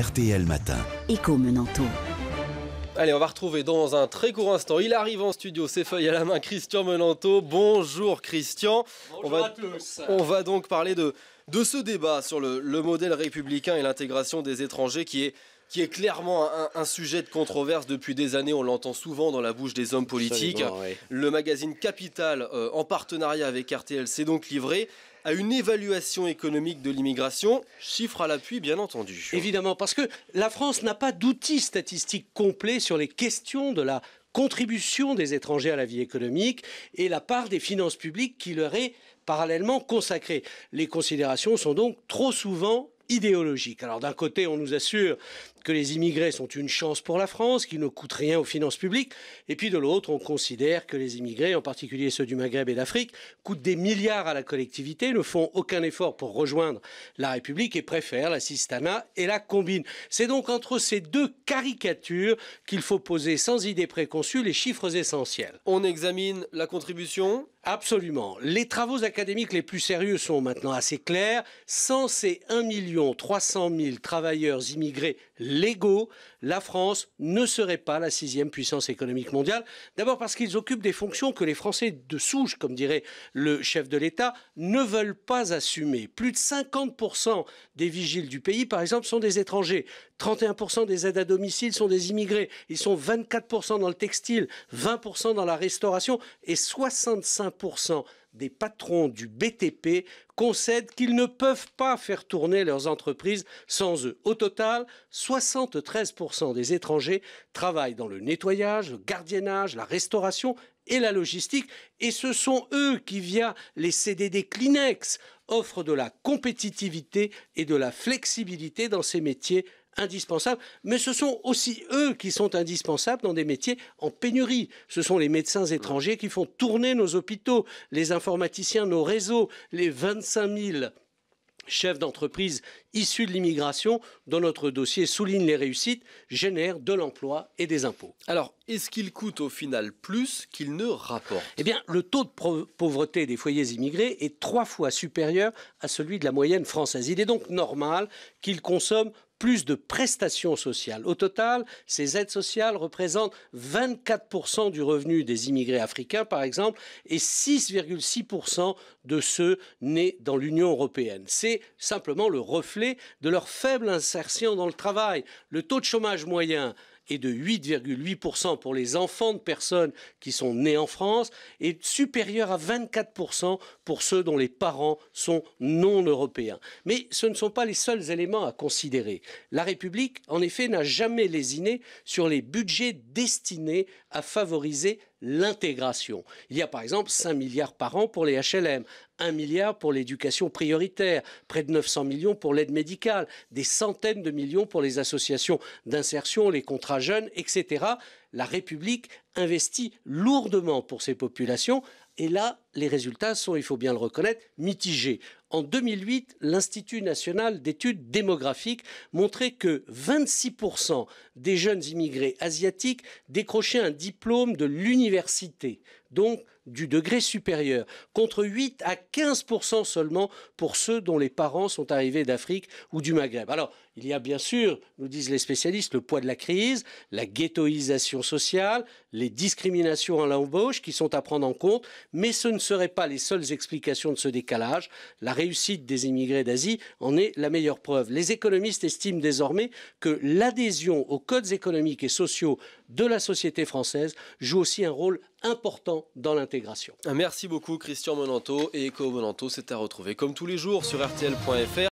RTL Matin. Écho Menanto. Allez, on va retrouver dans un très court instant. Il arrive en studio, ses feuilles à la main, Christian Menanto. Bonjour Christian. Bonjour on va, à tous. On va donc parler de, de ce débat sur le, modèle républicain et l'intégration des étrangers qui est qui est clairement un, sujet de controverse depuis des années. On l'entend souvent dans la bouche des hommes politiques. Le magazine Capital, euh, en partenariat avec RTL, s'est donc livré à une évaluation économique de l'immigration, chiffre à l'appui bien entendu. Évidemment, parce que la France n'a pas d'outils statistiques complets sur les questions de la contribution des étrangers à la vie économique et la part des finances publiques qui leur est parallèlement consacrée. Les considérations sont donc trop souvent idéologiques. Alors d'un côté, on nous assure que les immigrés sont une chance pour la France, qu'ils ne coûtent rien aux finances publiques, et puis de l'autre, on considère que les immigrés, en particulier ceux du Maghreb et d'Afrique, coûtent des milliards à la collectivité, ne font aucun effort pour rejoindre la République et préfèrent la Sistana et la combine. C'est donc entre ces deux caricatures qu'il faut poser sans idée préconçue les chiffres essentiels. On examine la contribution Absolument. Les travaux académiques les plus sérieux sont maintenant assez clairs. Sans ces 1 300 000 travailleurs immigrés légaux, la France ne serait pas la sixième puissance économique mondiale. D'abord parce qu'ils occupent des fonctions que les Français de souche, comme dirait le chef de l'État, ne veulent pas assumer. Plus de 50% des vigiles du pays, par exemple, sont des étrangers. 31% des aides à domicile sont des immigrés. Ils sont 24% dans le textile, 20% dans la restauration et 65% des patrons du BTP concèdent qu'ils ne peuvent pas faire tourner leurs entreprises sans eux. Au total, 73% des étrangers travaillent dans le nettoyage, le gardiennage, la restauration et la logistique, et ce sont eux qui, via les CDD Kleenex, offrent de la compétitivité et de la flexibilité dans ces métiers indispensables, mais ce sont aussi eux qui sont indispensables dans des métiers en pénurie. Ce sont les médecins étrangers qui font tourner nos hôpitaux, les informaticiens, nos réseaux, les 25 000 chefs d'entreprise issus de l'immigration, dont notre dossier souligne les réussites, génèrent de l'emploi et des impôts. Alors, est-ce qu'ils coûtent au final plus qu'ils ne rapportent Eh bien, le taux de pauvreté des foyers immigrés est trois fois supérieur à celui de la moyenne française. Il est donc normal qu'ils consomment plus de prestations sociales. Au total, ces aides sociales représentent 24% du revenu des immigrés africains, par exemple, et 6,6% de ceux nés dans l'Union européenne. C'est simplement le reflet de leur faible insertion dans le travail. Le taux de chômage moyen et de 8,8% pour les enfants de personnes qui sont nées en France et supérieur à 24% pour ceux dont les parents sont non européens. Mais ce ne sont pas les seuls éléments à considérer. La République, en effet, n'a jamais lésiné sur les budgets destinés à favoriser l'intégration. Il y a par exemple 5 milliards par an pour les HLM, 1 milliard pour l'éducation prioritaire, près de 900 millions pour l'aide médicale, des centaines de millions pour les associations d'insertion, les contrats jeunes, etc. La République investit lourdement pour ces populations et là, les résultats sont, il faut bien le reconnaître, mitigés. En 2008, l'Institut national d'études démographiques montrait que 26% des jeunes immigrés asiatiques décrochaient un diplôme de l'université, donc du degré supérieur, contre 8 à 15% seulement pour ceux dont les parents sont arrivés d'Afrique ou du Maghreb. Alors, il y a bien sûr, nous disent les spécialistes, le poids de la crise, la ghettoïsation sociale, les discriminations à l'embauche qui sont à prendre en compte, mais ce ne seraient pas les seules explications de ce décalage. La réussite des immigrés d'Asie en est la meilleure preuve. Les économistes estiment désormais que l'adhésion aux codes économiques et sociaux de la société française joue aussi un rôle important dans l'intégration. Merci beaucoup Christian Monanto et Eco Monanto, c'est à retrouver comme tous les jours sur rtl.fr.